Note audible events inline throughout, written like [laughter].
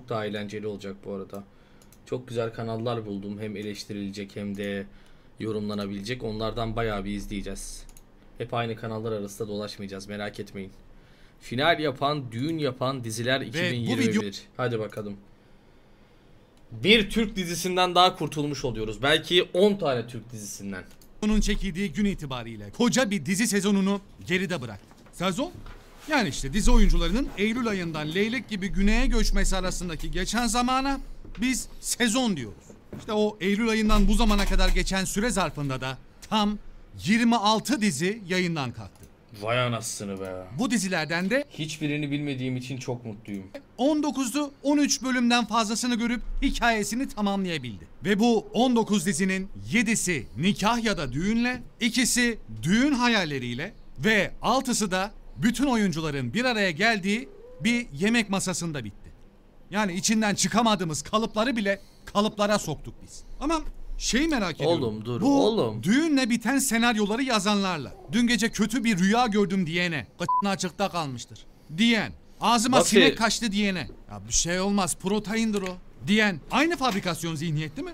Çok daha eğlenceli olacak bu arada. Çok güzel kanallar buldum. Hem eleştirilecek hem de yorumlanabilecek. Onlardan bayağı bir izleyeceğiz. Hep aynı kanallar arasında dolaşmayacağız merak etmeyin. Final yapan, düğün yapan diziler 2021. Video... Hadi bakalım. Bir Türk dizisinden daha kurtulmuş oluyoruz. Belki 10 tane Türk dizisinden. Onun çekildiği gün itibariyle koca bir dizi sezonunu geride bırak. Sezon yani işte dizi oyuncularının Eylül ayından leylek gibi güneye göçmesi arasındaki geçen zamana biz sezon diyoruz. İşte o Eylül ayından bu zamana kadar geçen süre zarfında da tam 26 dizi yayından kalktı. Vay anasını be. Bu dizilerden de hiçbirini bilmediğim için çok mutluyum. 19'u 13 bölümden fazlasını görüp hikayesini tamamlayabildi. Ve bu 19 dizinin 7'si nikah ya da düğünle, ikisi düğün hayalleriyle ve 6'sı da bütün oyuncuların bir araya geldiği bir yemek masasında bitti. Yani içinden çıkamadığımız kalıpları bile kalıplara soktuk biz. Ama şeyi merak ediyorum. Oğlum dur Bu oğlum. düğünle biten senaryoları yazanlarla. Dün gece kötü bir rüya gördüm diyene. Kaçına açıkta kalmıştır. Diyen. Ağzıma Bakı. sinek kaçtı diyene. Ya bir şey olmaz proteindir o. Diyen. Aynı fabrikasyon zihniyetli mi?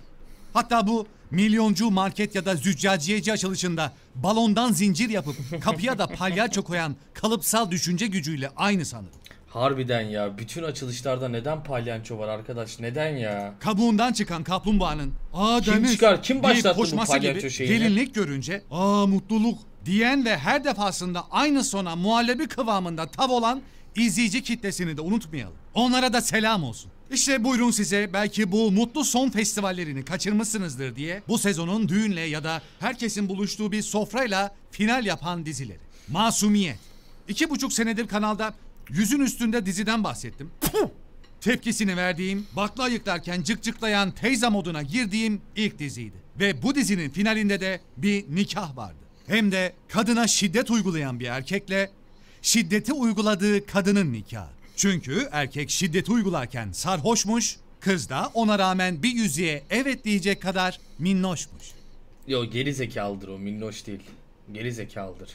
Hatta bu Milyoncu market ya da züccaciyeci açılışında balondan zincir yapıp kapıya da palyaço koyan kalıpsal düşünce gücüyle aynı sanır. Harbiden ya bütün açılışlarda neden palyaço var arkadaş neden ya? Kabuğundan çıkan kaplumbağanın aa kim deniz çıkar kim başlattı bu koşması palyaço şeyini? gelinlik görünce aa mutluluk diyen ve her defasında aynı sona muhallebi kıvamında tav olan izleyici kitlesini de unutmayalım. Onlara da selam olsun. İşte buyurun size belki bu mutlu son festivallerini kaçırmışsınızdır diye bu sezonun düğünle ya da herkesin buluştuğu bir sofrayla final yapan dizileri. Masumiyet. İki buçuk senedir kanalda yüzün üstünde diziden bahsettim. Tepkisini verdiğim, bakla ayıklarken cıkcıklayan teyze moduna girdiğim ilk diziydi. Ve bu dizinin finalinde de bir nikah vardı. Hem de kadına şiddet uygulayan bir erkekle şiddeti uyguladığı kadının nikahı. Çünkü erkek şiddeti uygularken sarhoşmuş, kız da ona rağmen bir yüzüğe evet diyecek kadar minnoşmuş. Yo geri zekalıdır o minnoş değil. Geri zekalıdır.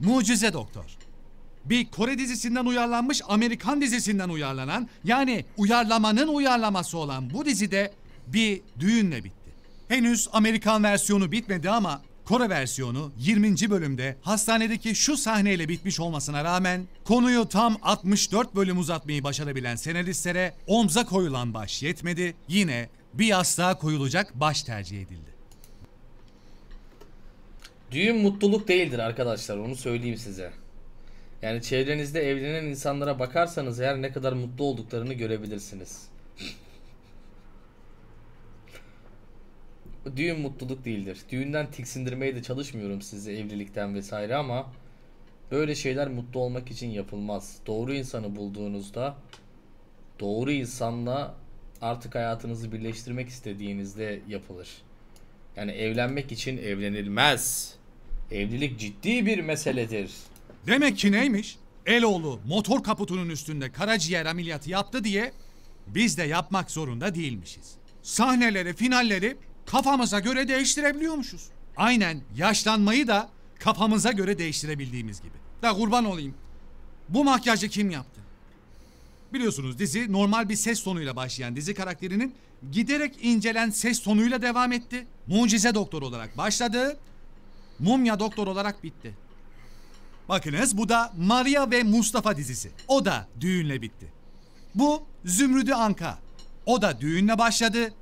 Mucize Doktor. Bir Kore dizisinden uyarlanmış Amerikan dizisinden uyarlanan yani uyarlamanın uyarlaması olan bu dizide bir düğünle bitti. Henüz Amerikan versiyonu bitmedi ama Kore versiyonu 20. bölümde hastanedeki şu sahneyle bitmiş olmasına rağmen konuyu tam 64 bölüm uzatmayı başarabilen senaristlere omza koyulan baş yetmedi. Yine bir yastığa koyulacak baş tercih edildi. Düğün mutluluk değildir arkadaşlar onu söyleyeyim size. Yani çevrenizde evlenen insanlara bakarsanız eğer ne kadar mutlu olduklarını görebilirsiniz. düğün mutluluk değildir. Düğünden tiksindirmeye de çalışmıyorum sizi evlilikten vesaire ama böyle şeyler mutlu olmak için yapılmaz. Doğru insanı bulduğunuzda doğru insanla artık hayatınızı birleştirmek istediğinizde yapılır. Yani evlenmek için evlenilmez. Evlilik ciddi bir meseledir. Demek ki neymiş? Eloğlu motor kaputunun üstünde karaciğer ameliyatı yaptı diye biz de yapmak zorunda değilmişiz. Sahneleri, finalleri kafamıza göre değiştirebiliyormuşuz. Aynen yaşlanmayı da kafamıza göre değiştirebildiğimiz gibi. Da kurban olayım. Bu makyajı kim yaptı? Biliyorsunuz dizi normal bir ses tonuyla başlayan dizi karakterinin giderek incelen ses tonuyla devam etti. Mucize doktor olarak başladı. Mumya doktor olarak bitti. Bakınız bu da Maria ve Mustafa dizisi. O da düğünle bitti. Bu Zümrüdü Anka. O da düğünle başladı,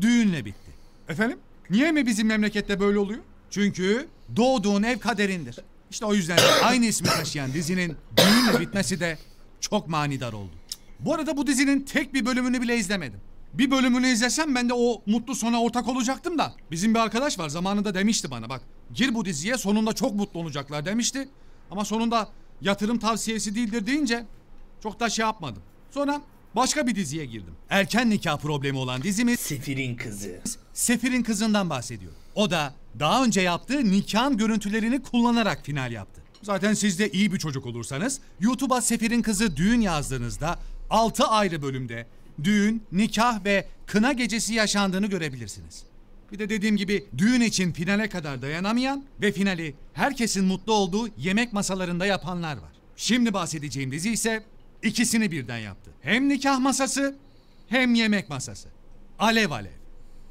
düğünle bitti. Efendim? Niye mi bizim memlekette böyle oluyor? Çünkü doğduğun ev kaderindir. İşte o yüzden aynı ismi taşıyan dizinin düğünle bitmesi de çok manidar oldu. Bu arada bu dizinin tek bir bölümünü bile izlemedim. Bir bölümünü izlesem ben de o mutlu sona ortak olacaktım da. Bizim bir arkadaş var zamanında demişti bana bak gir bu diziye sonunda çok mutlu olacaklar demişti. Ama sonunda yatırım tavsiyesi değildir deyince çok da şey yapmadım. Sonra Başka bir diziye girdim. Erken nikah problemi olan dizimiz Sefir'in kızı. Sefir'in kızından bahsediyorum. O da daha önce yaptığı nikahın görüntülerini kullanarak final yaptı. Zaten siz de iyi bir çocuk olursanız YouTube'a Sefir'in kızı düğün yazdığınızda 6 ayrı bölümde düğün, nikah ve kına gecesi yaşandığını görebilirsiniz. Bir de dediğim gibi düğün için finale kadar dayanamayan ve finali herkesin mutlu olduğu yemek masalarında yapanlar var. Şimdi bahsedeceğim dizi ise İkisini birden yaptı. Hem nikah masası hem yemek masası. Alev alev.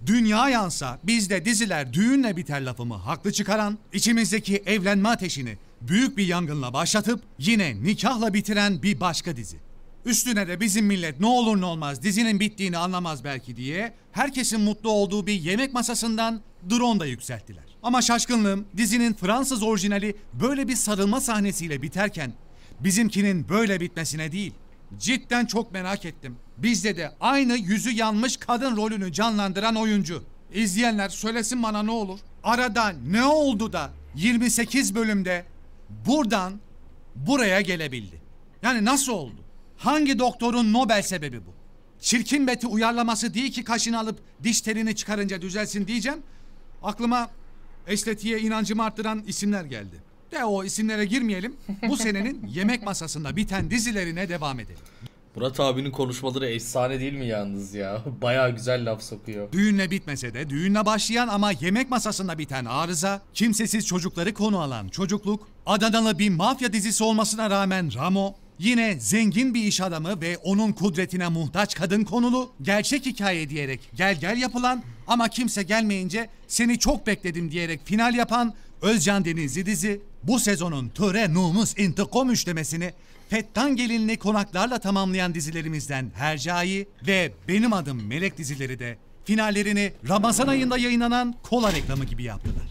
Dünya yansa bizde diziler düğünle biter lafımı haklı çıkaran, içimizdeki evlenme ateşini büyük bir yangınla başlatıp yine nikahla bitiren bir başka dizi. Üstüne de bizim millet ne olur ne olmaz dizinin bittiğini anlamaz belki diye herkesin mutlu olduğu bir yemek masasından drone da yükselttiler. Ama şaşkınlığım dizinin Fransız orijinali böyle bir sarılma sahnesiyle biterken Bizimkinin böyle bitmesine değil. Cidden çok merak ettim. Bizde de aynı yüzü yanmış kadın rolünü canlandıran oyuncu. İzleyenler söylesin bana ne olur. Arada ne oldu da 28 bölümde buradan buraya gelebildi? Yani nasıl oldu? Hangi doktorun Nobel sebebi bu? Çirkin Beti uyarlaması değil ki kaşını alıp diş telini çıkarınca düzelsin diyeceğim. Aklıma estetiğe inancımı arttıran isimler geldi. De o isimlere girmeyelim. Bu senenin [laughs] yemek masasında biten dizilerine devam edelim. Murat abinin konuşmaları efsane değil mi yalnız ya? [laughs] Baya güzel laf sokuyor. Düğünle bitmese de düğünle başlayan ama yemek masasında biten arıza, kimsesiz çocukları konu alan çocukluk, Adanalı bir mafya dizisi olmasına rağmen Ramo, yine zengin bir iş adamı ve onun kudretine muhtaç kadın konulu, gerçek hikaye diyerek gel gel yapılan ama kimse gelmeyince seni çok bekledim diyerek final yapan Özcan Denizli dizi, bu sezonun töre numus intikom üçlemesini Fettan gelinli konaklarla tamamlayan dizilerimizden Hercai ve Benim Adım Melek dizileri de finallerini Ramazan ayında yayınlanan kola reklamı gibi yaptılar.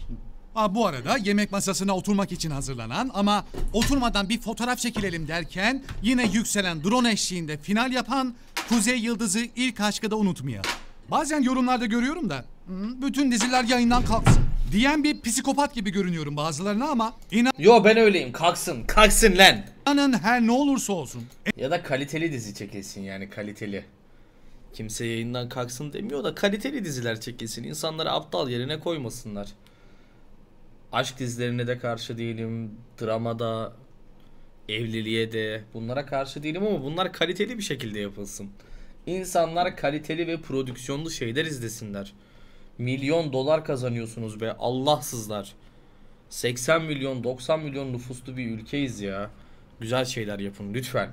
Ha, bu arada yemek masasına oturmak için hazırlanan ama oturmadan bir fotoğraf çekilelim derken yine yükselen drone eşliğinde final yapan Kuzey Yıldız'ı ilk aşkı da unutmayalım. Bazen yorumlarda görüyorum da hmm, bütün diziler yayından kalksın diyen bir psikopat gibi görünüyorum bazılarına ama inan Yo ben öyleyim. Kalksın. Kalksın lan. inanın her ne olursa olsun. Ya da kaliteli dizi çekilsin yani kaliteli. Kimse yayından kalksın demiyor da kaliteli diziler çekilsin. İnsanları aptal yerine koymasınlar. Aşk dizilerine de karşı değilim. Dramada, evliliğe de bunlara karşı değilim ama bunlar kaliteli bir şekilde yapılsın. İnsanlar kaliteli ve prodüksiyonlu şeyler izlesinler milyon dolar kazanıyorsunuz be Allahsızlar. 80 milyon 90 milyon nüfuslu bir ülkeyiz ya. Güzel şeyler yapın lütfen.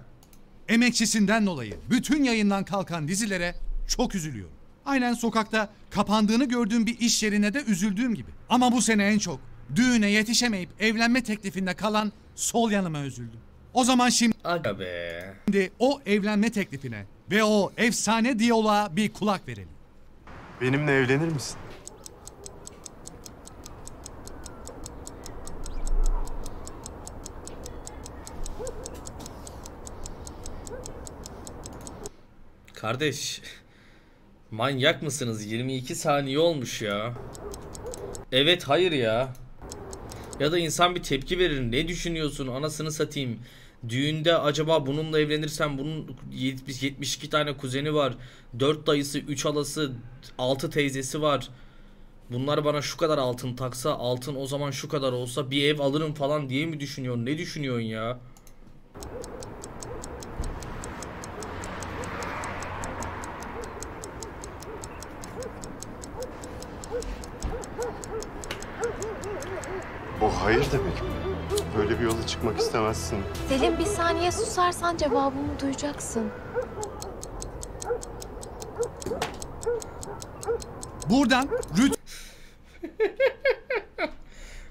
Emekçisinden dolayı bütün yayından kalkan dizilere çok üzülüyorum. Aynen sokakta kapandığını gördüğüm bir iş yerine de üzüldüğüm gibi. Ama bu sene en çok düğüne yetişemeyip evlenme teklifinde kalan sol yanıma üzüldüm. O zaman şimdi... Aga be. Şimdi o evlenme teklifine ve o efsane diyaloğa bir kulak verelim. Benimle evlenir misin? Kardeş, manyak mısınız? 22 saniye olmuş ya. Evet, hayır ya. Ya da insan bir tepki verir. Ne düşünüyorsun? Anasını satayım. Düğünde acaba bununla evlenirsem bunun 70, 72 tane kuzeni var. 4 dayısı, 3 halası, 6 teyzesi var. Bunlar bana şu kadar altın taksa altın o zaman şu kadar olsa bir ev alırım falan diye mi düşünüyorsun? Ne düşünüyorsun ya? Bu hayır demek mi? Böyle bir yola çıkmak istemezsin. Selim bir saniye susarsan cevabımı duyacaksın. Buradan lütfen. [laughs]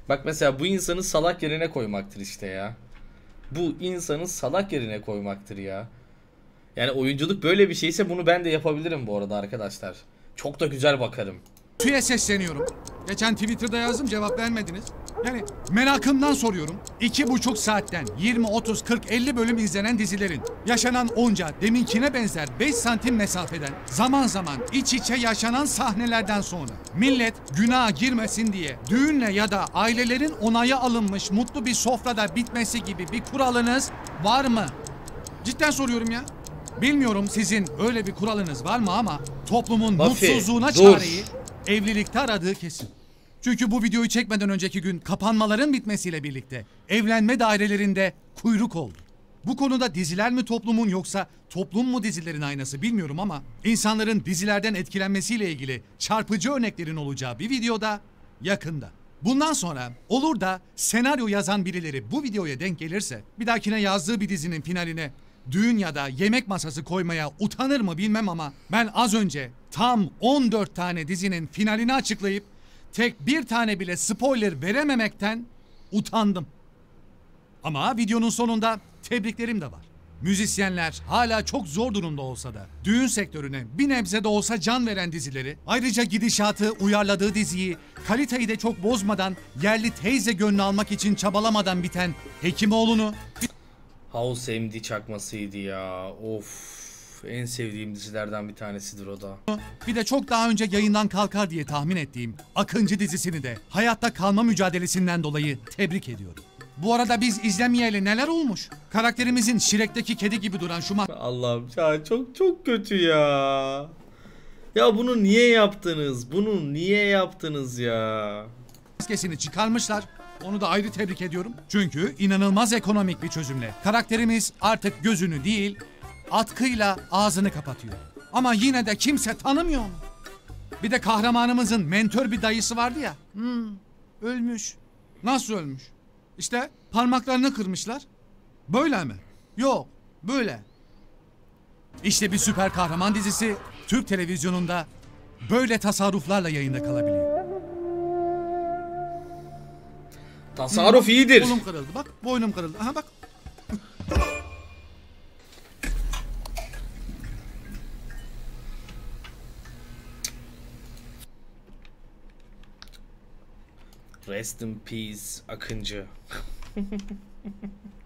Bak mesela bu insanı salak yerine koymaktır işte ya. Bu insanı salak yerine koymaktır ya. Yani oyunculuk böyle bir şeyse bunu ben de yapabilirim bu arada arkadaşlar. Çok da güzel bakarım. Tüye sesleniyorum. Geçen Twitter'da yazdım cevap vermediniz. Yani merakımdan soruyorum. İki buçuk saatten 20, 30, 40, 50 bölüm izlenen dizilerin yaşanan onca deminkine benzer 5 santim mesafeden zaman zaman iç içe yaşanan sahnelerden sonra millet günaha girmesin diye düğünle ya da ailelerin onayı alınmış mutlu bir sofrada bitmesi gibi bir kuralınız var mı? Cidden soruyorum ya. Bilmiyorum sizin öyle bir kuralınız var mı ama toplumun Buffy, mutsuzluğuna dur. çareyi evlilikte aradığı kesin. Çünkü bu videoyu çekmeden önceki gün kapanmaların bitmesiyle birlikte evlenme dairelerinde kuyruk oldu. Bu konuda diziler mi toplumun yoksa toplum mu dizilerin aynası bilmiyorum ama insanların dizilerden etkilenmesiyle ilgili çarpıcı örneklerin olacağı bir videoda yakında. Bundan sonra olur da senaryo yazan birileri bu videoya denk gelirse bir dahakine yazdığı bir dizinin finaline düğün ya da yemek masası koymaya utanır mı bilmem ama ben az önce tam 14 tane dizinin finalini açıklayıp tek bir tane bile spoiler verememekten utandım. Ama videonun sonunda tebriklerim de var. Müzisyenler hala çok zor durumda olsa da düğün sektörüne bir nebze de olsa can veren dizileri, ayrıca gidişatı uyarladığı diziyi, kaliteyi de çok bozmadan, yerli teyze gönlü almak için çabalamadan biten Hekimoğlu'nu... House MD çakmasıydı ya. Of. En sevdiğim dizilerden bir tanesidir o da. Bir de çok daha önce yayından kalkar diye tahmin ettiğim Akıncı dizisini de hayatta kalma mücadelesinden dolayı tebrik ediyorum. Bu arada biz izlemeyeli neler olmuş? Karakterimizin şirekteki kedi gibi duran şu Allah'ım ya çok çok kötü ya. Ya bunu niye yaptınız? Bunu niye yaptınız ya? Maskesini çıkarmışlar. Onu da ayrı tebrik ediyorum. Çünkü inanılmaz ekonomik bir çözümle karakterimiz artık gözünü değil atkıyla ağzını kapatıyor. Ama yine de kimse tanımıyor onu. Bir de kahramanımızın mentör bir dayısı vardı ya. Hmm, ölmüş. Nasıl ölmüş? İşte parmaklarını kırmışlar. Böyle mi? Yok, böyle. İşte bir süper kahraman dizisi Türk televizyonunda böyle tasarruflarla yayında kalabiliyor. Tasarruf iyidir. Kolum kırıldı bak, boynum kırıldı. Aha bak, Rest in peace, Akinja. [laughs]